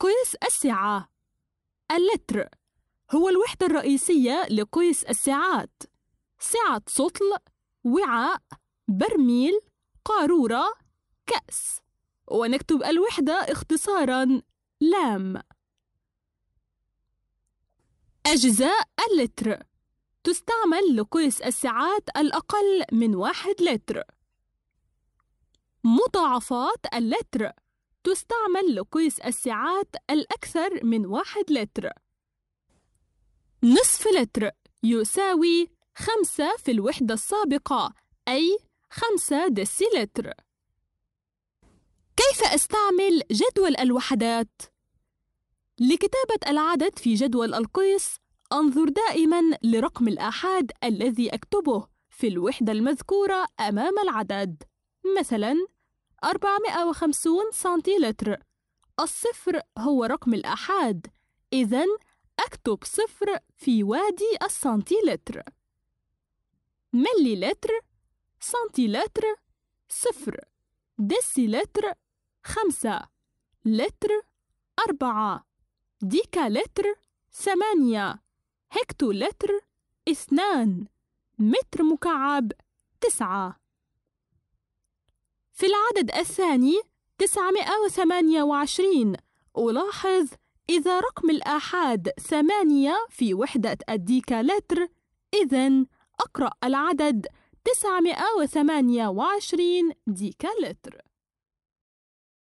قياس السعة اللتر هو الوحدة الرئيسية لقياس الساعات سعة سطل وعاء برميل قارورة كأس ونكتب الوحدة اختصارا لام أجزاء اللتر تستعمل لقياس الساعات الأقل من واحد لتر مضاعفات اللتر تستعمل لقيس السعات الأكثر من واحد لتر نصف لتر يساوي خمسة في الوحدة السابقة أي خمسة دسيلتر كيف أستعمل جدول الوحدات؟ لكتابة العدد في جدول القيس أنظر دائما لرقم الآحاد الذي أكتبه في الوحدة المذكورة أمام العدد مثلا 450 سنتيلتر الصفر هو رقم الأحاد إذا أكتب صفر في وادي السنتيمتر مليلتر سنتيلتر صفر ديسيلتر خمسة لتر أربعة ديكالتر ثمانية هكتولتر اثنان متر مكعب تسعة في العدد الثاني 928 ألاحظ إذا رقم الآحاد ثمانية في وحدة الديكالتر إذا أقرأ العدد 928 ديكالتر